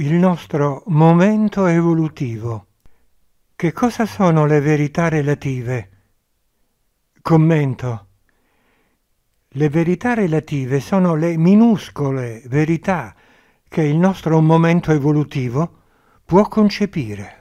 il nostro momento evolutivo. Che cosa sono le verità relative? Commento. Le verità relative sono le minuscole verità che il nostro momento evolutivo può concepire.